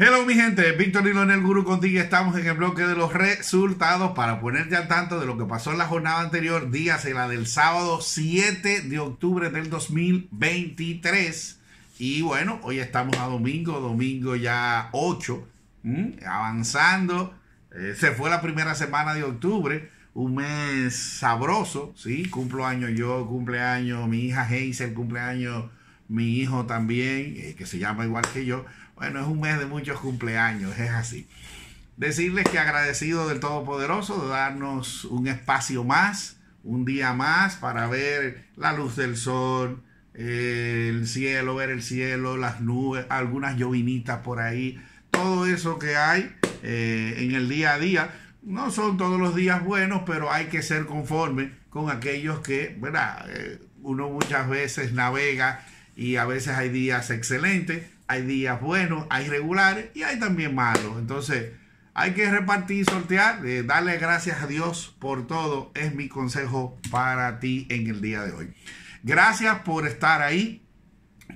Hello mi gente, Víctor en El Guru contigo. Estamos en el bloque de los resultados para ponerte al tanto de lo que pasó en la jornada anterior, en la del sábado 7 de octubre del 2023. Y bueno, hoy estamos a domingo, domingo ya 8, avanzando. Eh, se fue la primera semana de octubre, un mes sabroso, ¿sí? Cumplo año yo, cumpleaños mi hija Hazel, cumpleaños mi hijo también, eh, que se llama igual que yo. Bueno, es un mes de muchos cumpleaños, es así. Decirles que agradecido del Todopoderoso de darnos un espacio más, un día más para ver la luz del sol, el cielo, ver el cielo, las nubes, algunas llovinitas por ahí, todo eso que hay eh, en el día a día. No son todos los días buenos, pero hay que ser conforme con aquellos que, bueno, eh, uno muchas veces navega y a veces hay días excelentes, hay días buenos, hay regulares y hay también malos. Entonces, hay que repartir, y sortear, eh, darle gracias a Dios por todo. Es mi consejo para ti en el día de hoy. Gracias por estar ahí,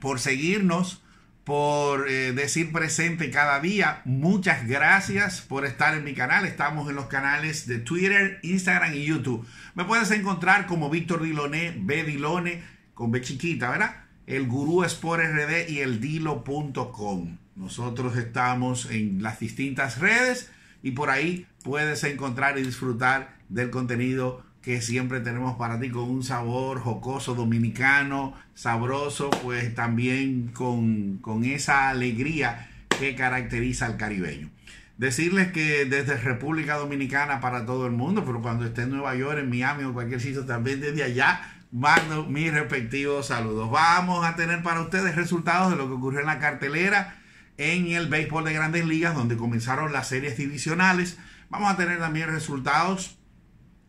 por seguirnos, por eh, decir presente cada día. Muchas gracias por estar en mi canal. Estamos en los canales de Twitter, Instagram y YouTube. Me puedes encontrar como Víctor Dilone, B Dilone, con B chiquita, ¿verdad? el Gurú por RD y el Dilo.com. Nosotros estamos en las distintas redes y por ahí puedes encontrar y disfrutar del contenido que siempre tenemos para ti con un sabor jocoso dominicano, sabroso, pues también con, con esa alegría que caracteriza al caribeño. Decirles que desde República Dominicana para todo el mundo, pero cuando esté en Nueva York, en Miami o cualquier sitio, también desde allá, mando mis respectivos saludos. Vamos a tener para ustedes resultados de lo que ocurrió en la cartelera en el béisbol de grandes ligas, donde comenzaron las series divisionales. Vamos a tener también resultados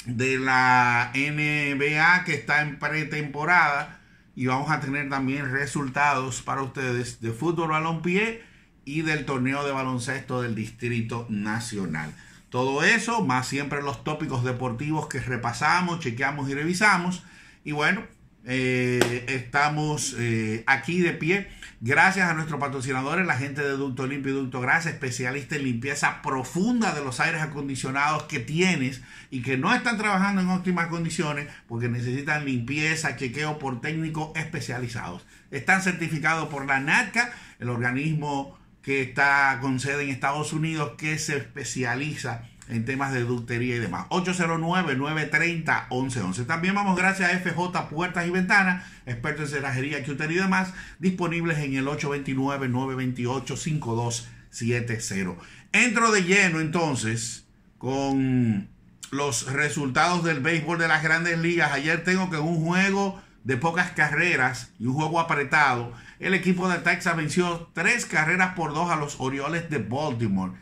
de la NBA que está en pretemporada y vamos a tener también resultados para ustedes de fútbol balompié y del torneo de baloncesto del Distrito Nacional. Todo eso, más siempre los tópicos deportivos que repasamos, chequeamos y revisamos. Y bueno, eh, estamos eh, aquí de pie. Gracias a nuestros patrocinadores, la gente de Ducto Limpio y Ducto Grasa, especialista en limpieza profunda de los aires acondicionados que tienes y que no están trabajando en óptimas condiciones porque necesitan limpieza, chequeo por técnicos especializados. Están certificados por la NACA, el organismo que está con sede en Estados Unidos que se especializa en temas de ductería y demás. 809-930-1111. También vamos gracias a FJ Puertas y Ventanas, expertos en cerrajería, cutería y demás, disponibles en el 829-928-5270. Entro de lleno entonces con los resultados del béisbol de las grandes ligas. Ayer tengo que un juego de pocas carreras y un juego apretado, el equipo de Texas venció tres carreras por dos a los Orioles de Baltimore.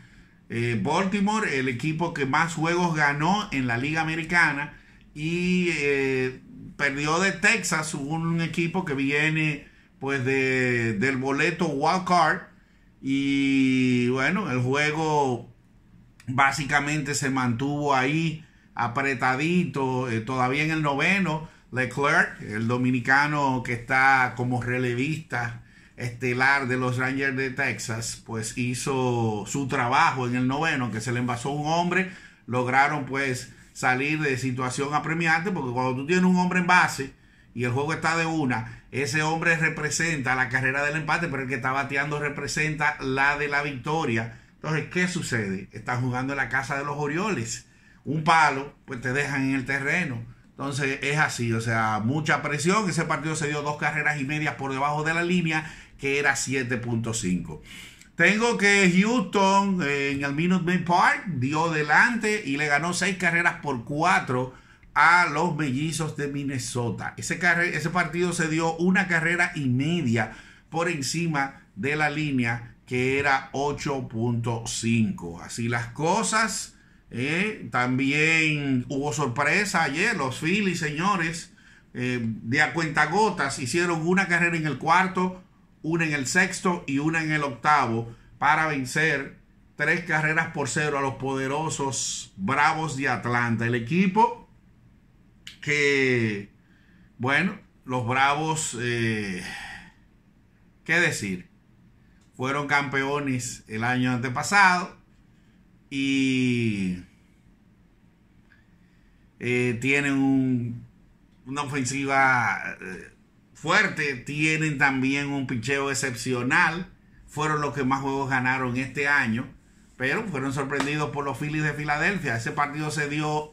Eh, Baltimore, el equipo que más juegos ganó en la Liga Americana y eh, perdió de Texas, un equipo que viene pues de, del boleto wild card y bueno, el juego básicamente se mantuvo ahí apretadito, eh, todavía en el noveno Leclerc, el dominicano que está como relevista estelar de los Rangers de Texas, pues hizo su trabajo en el noveno, que se le envasó un hombre, lograron pues salir de situación apremiante, porque cuando tú tienes un hombre en base y el juego está de una, ese hombre representa la carrera del empate, pero el que está bateando representa la de la victoria. Entonces, ¿qué sucede? Están jugando en la casa de los Orioles. Un palo, pues te dejan en el terreno entonces es así, o sea, mucha presión. Ese partido se dio dos carreras y medias por debajo de la línea, que era 7.5. Tengo que Houston eh, en el Minute Park dio delante y le ganó seis carreras por cuatro a los mellizos de Minnesota. Ese, ese partido se dio una carrera y media por encima de la línea que era 8.5. Así las cosas. Eh, también hubo sorpresa ayer, los Phillies, señores, eh, de a gotas hicieron una carrera en el cuarto, una en el sexto y una en el octavo para vencer tres carreras por cero a los poderosos Bravos de Atlanta. El equipo que, bueno, los Bravos, eh, ¿qué decir? Fueron campeones el año antepasado y eh, tienen una ofensiva eh, fuerte, tienen también un picheo excepcional, fueron los que más juegos ganaron este año, pero fueron sorprendidos por los Phillies de Filadelfia. Ese partido se dio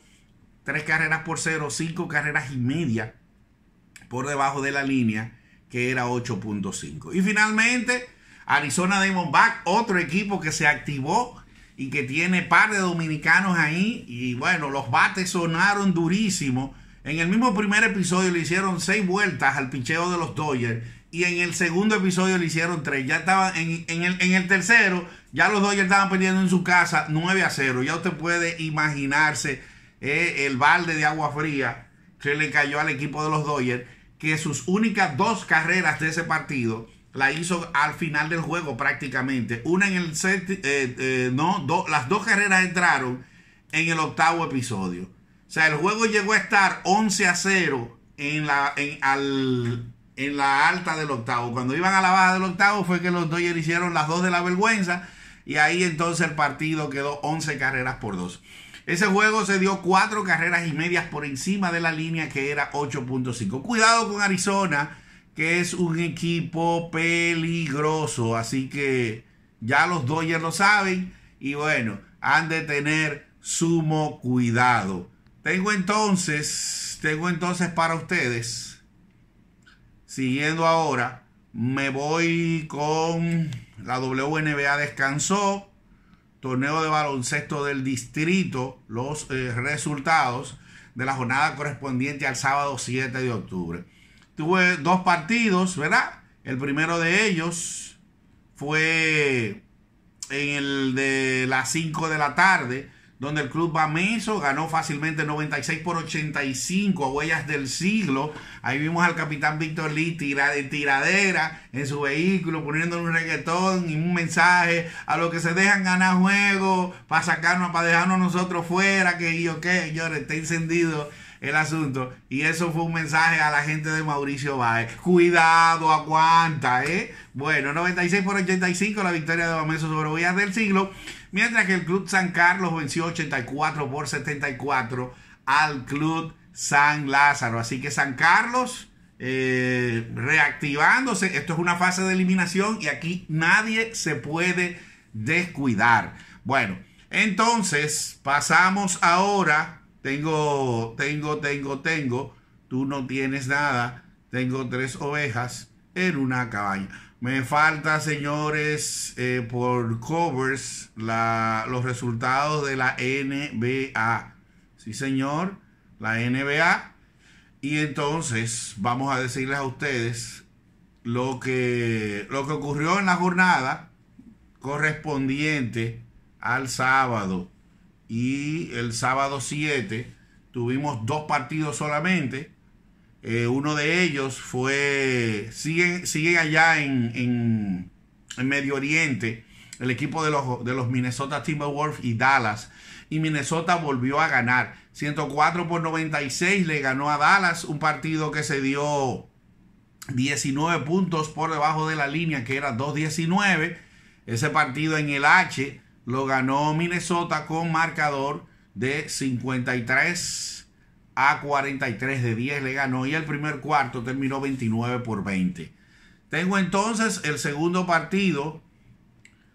tres carreras por cero, cinco carreras y media por debajo de la línea, que era 8.5. Y finalmente, Arizona Diamondback, otro equipo que se activó y que tiene par de dominicanos ahí. Y bueno, los bates sonaron durísimo. En el mismo primer episodio le hicieron seis vueltas al picheo de los Dodgers. Y en el segundo episodio le hicieron tres. Ya estaban en, el, tercero, ya los Dodgers estaban perdiendo en su casa 9 a 0. Ya usted puede imaginarse eh, el balde de agua fría que le cayó al equipo de los Dodgers. Que sus únicas dos carreras de ese partido la hizo al final del juego prácticamente. Una en el set, eh, eh, no, las dos carreras entraron en el octavo episodio. O sea, el juego llegó a estar 11 a 0 en la, en, la alta del octavo. Cuando iban a la baja del octavo fue que los Dodgers hicieron las dos de la vergüenza y ahí entonces el partido quedó 11 carreras por dos. Ese juego se dio cuatro carreras y medias por encima de la línea que era 8.5. Cuidado con Arizona que es un equipo peligroso. Así que ya los ya lo saben y bueno, han de tener sumo cuidado. Tengo entonces, tengo entonces para ustedes, siguiendo ahora, me voy con la WNBA descansó, torneo de baloncesto del distrito, los eh, resultados de la jornada correspondiente al sábado 7 de octubre. Tuve dos partidos, ¿verdad? El primero de ellos fue en el de las 5 de la tarde, donde el club Bameso ganó fácilmente 96 por 85 a huellas del siglo. Ahí vimos al capitán Víctor Lee tira de tiradera en su vehículo, poniéndole un reggaetón y un mensaje a los que se dejan ganar juegos para sacarnos, para dejarnos nosotros fuera, que yo que señores, está encendido el asunto. Y eso fue un mensaje a la gente de Mauricio Báez. Cuidado, aguanta, ¿eh? Bueno, 96 por 85 la victoria de Bameso sobre Villas del Siglo. Mientras que el Club San Carlos venció 84 por 74 al Club San Lázaro. Así que San Carlos eh, reactivándose. Esto es una fase de eliminación y aquí nadie se puede descuidar. Bueno, entonces pasamos ahora tengo, tengo, tengo, tengo, tú no tienes nada, tengo tres ovejas en una cabaña. Me falta, señores, eh, por covers, los resultados de la NBA. Sí, señor, la NBA. Y entonces vamos a decirles a ustedes lo que, lo que ocurrió en la jornada correspondiente al sábado y el sábado 7 tuvimos dos partidos solamente. Eh, uno de ellos fue, Sigue allá en, Medio Oriente, el equipo de los, de los Minnesota Timberwolves y Dallas. Y Minnesota volvió a ganar. 104 por 96 le ganó a Dallas, un partido que se dio 19 puntos por debajo de la línea, que era 2-19. Ese partido en el H lo ganó Minnesota con marcador de 53 a 43 de 10 le ganó y el primer cuarto terminó 29 por 20. Tengo entonces el segundo partido.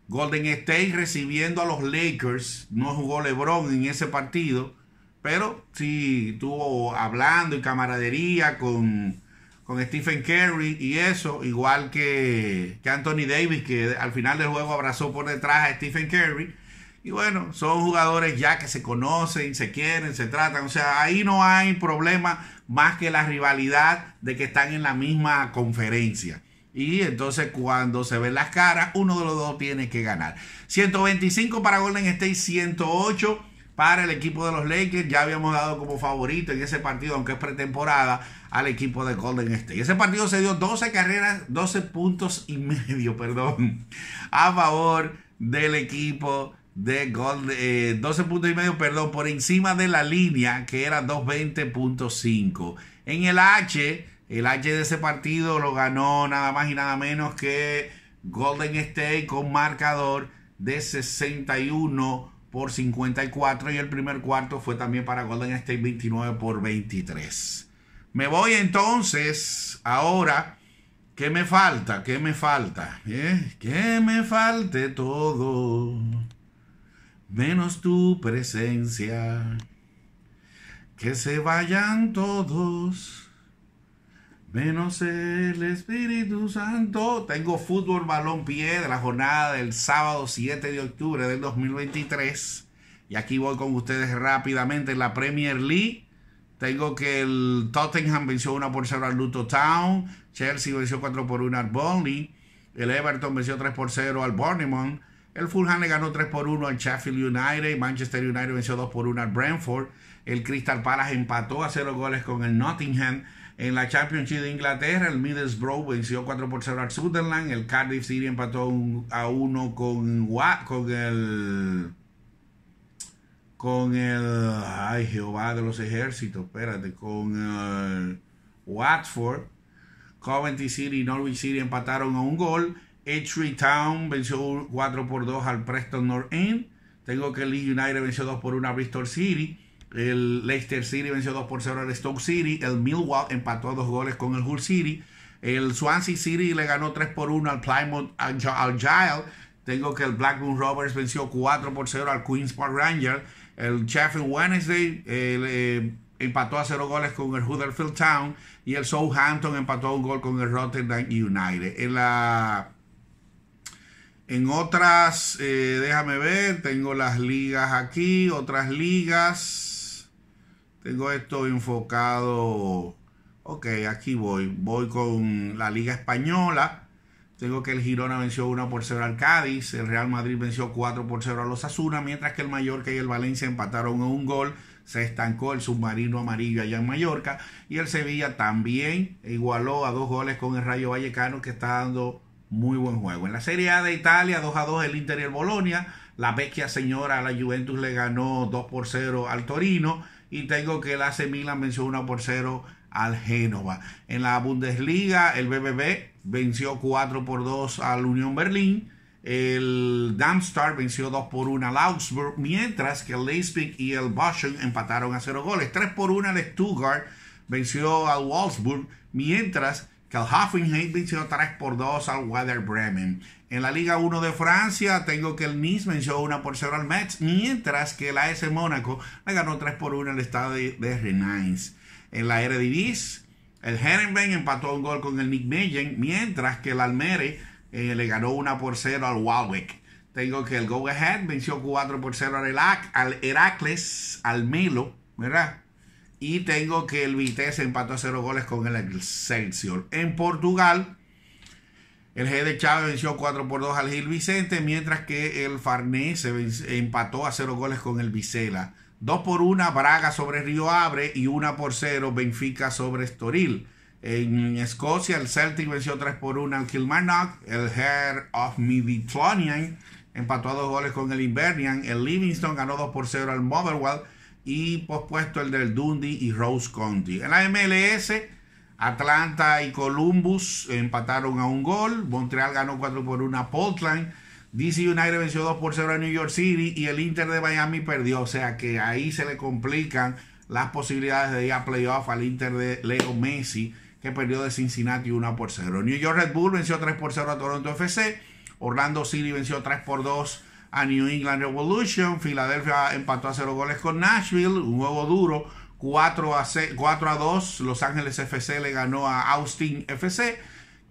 Golden State recibiendo a los Lakers. No jugó LeBron en ese partido, pero sí estuvo hablando y camaradería con con Stephen Curry y eso, igual que, Anthony Davis, que al final del juego abrazó por detrás a Stephen Curry. Y bueno, son jugadores ya que se conocen, se quieren, se tratan. O sea, ahí no hay problema más que la rivalidad de que están en la misma conferencia. Y entonces cuando se ven las caras, uno de los dos tiene que ganar. 125 para Golden State, 108 para el equipo de los Lakers. Ya habíamos dado como favorito en ese partido, aunque es pretemporada, al equipo de Golden State. Ese partido se dio 12 carreras, 12 puntos y medio, perdón, a favor del equipo de Golden, 12 eh, puntos y medio, perdón, por encima de la línea que era 220.5. En el H, el H de ese partido lo ganó nada más y nada menos que Golden State con marcador de 61 por 54 y el primer cuarto fue también para Golden State 29 por 23. Me voy entonces ahora. ¿Qué me falta? ¿Qué me falta? ¿Eh? Que me falte todo, menos tu presencia. Que se vayan todos, Menos el Espíritu Santo. Tengo fútbol balón pie de la jornada del sábado 7 de octubre del 2023. Y aquí voy con ustedes rápidamente en la Premier League. Tengo que el Tottenham venció 1 por 0 al Luton Town. Chelsea venció 4 por 1 al Burnley. El Everton venció 3 por 0 al Bournemouth. El Fulham ganó 3 por 1 al Sheffield United. Manchester United venció 2 por 1 al Brentford. El Crystal Palace empató a 0 goles con el Nottingham. En la Championship de Inglaterra, el Middlesbrough venció 4 por 0 al Sutherland. El Cardiff City empató a 1 con, con el. Con el. Ay, Jehová de los ejércitos, espérate. Con el Watford. Coventry City y Norwich City empataron a un gol. Edgeway Town venció 4 por 2 al Preston North End. Tengo que el United venció 2 por 1 a Bristol City. El Leicester City venció 2 por 0 al Stoke City. El Millwall empató a dos goles con el Hull City. El Swansea City le ganó 3 por 1 al Plymouth Argyle. Tengo que el Blackburn Rovers venció 4 por 0 al Queen's Park Rangers. El Chaffin Wednesday eh, empató a 0 goles con el Huddersfield Town. Y el Southampton empató a un gol con el Rotterdam United. En la. En otras, eh, déjame ver, tengo las ligas aquí, otras ligas. Tengo esto enfocado. Ok, aquí voy. Voy con la Liga Española. Tengo que el Girona venció 1 por 0 al Cádiz. El Real Madrid venció 4 por 0 a los Asuna. Mientras que el Mallorca y el Valencia empataron en un gol. Se estancó el submarino amarillo allá en Mallorca. Y el Sevilla también igualó a dos goles con el Rayo Vallecano que está dando muy buen juego. En la Serie A de Italia, 2 a 2 el Inter y el Bolonia. La vecchia señora, a la Juventus, le ganó 2 por 0 al Torino y tengo que el AC Milan venció 1 por 0 al Génova. En la Bundesliga, el BBB venció 4 por 2 al Unión Berlín. El Darmstadt venció 2 por 1 al Augsburg, mientras que el Leipzig y el Bochum empataron a 0 goles. 3 por 1 el Stuttgart venció al Wolfsburg, mientras que el Hoffenheim venció 3 por 2 al Weather Bremen. En la Liga 1 de Francia tengo que el Nice venció 1 por 0 al Metz, mientras que el AS Mónaco le ganó 3 por 1 al estado de, Rennes. En la Eredivisie, el Herenbein empató un gol con el Nick Meijen, mientras que el Almere eh, le ganó 1 por 0 al Walwick. Tengo que el Go Ahead venció 4 por 0 al Heracles, al Melo, ¿verdad? Y tengo que el Vitesse empató a cero goles con el Excelsior. En Portugal, el G de Chávez venció 4 por 2 al Gil Vicente, mientras que el Farnese empató a cero goles con el Vicela. 2 por 1 Braga sobre Río Abre y 1 por 0 Benfica sobre Estoril. En Escocia, el Celtic venció 3 por 1 al Kilmarnock. El Head of Midtjylland empató a 2 goles con el Invernian. El Livingston ganó 2 por 0 al Motherwell y pospuesto el del Dundee y Rose County. En la MLS, Atlanta y Columbus empataron a un gol, Montreal ganó 4 por 1 a Portland, DC United venció 2 por 0 a New York City y el Inter de Miami perdió, o sea que ahí se le complican las posibilidades de ir a playoff al Inter de Leo Messi, que perdió de Cincinnati 1 por 0. New York Red Bull venció 3 por 0 a Toronto FC, Orlando City venció 3 por 2 a New England Revolution. Filadelfia empató a cero goles con Nashville, un juego duro. 4 a, 2, Los Ángeles FC le ganó a Austin FC.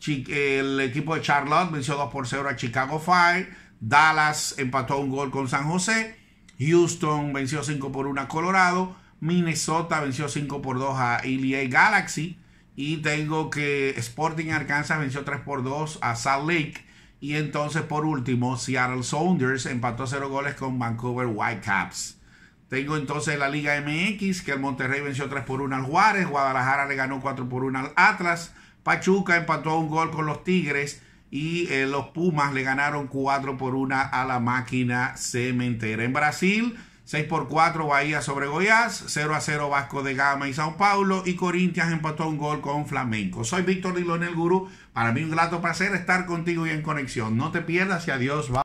El equipo de Charlotte venció 2 por 0 a Chicago Fire. Dallas empató un gol con San José. Houston venció 5 por 1 a Colorado. Minnesota venció 5 por 2 a Ilya Galaxy. Y tengo que Sporting Arkansas venció 3 por 2 a Salt Lake. Y entonces, por último, Seattle Sounders empató cero goles con Vancouver Whitecaps. Tengo entonces la Liga MX, que el Monterrey venció 3 por 1 al Juárez, Guadalajara le ganó 4 por 1 al Atlas, Pachuca empató un gol con los Tigres y eh, los Pumas le ganaron 4 por 1 a la máquina cementera. En Brasil, 6 por 4 Bahía sobre Goiás, 0 a 0 Vasco de Gama y Sao Paulo y Corintias empató un gol con Flamenco. Soy Víctor Lilón el Gurú, para mí un grato placer estar contigo y en conexión. No te pierdas y adiós.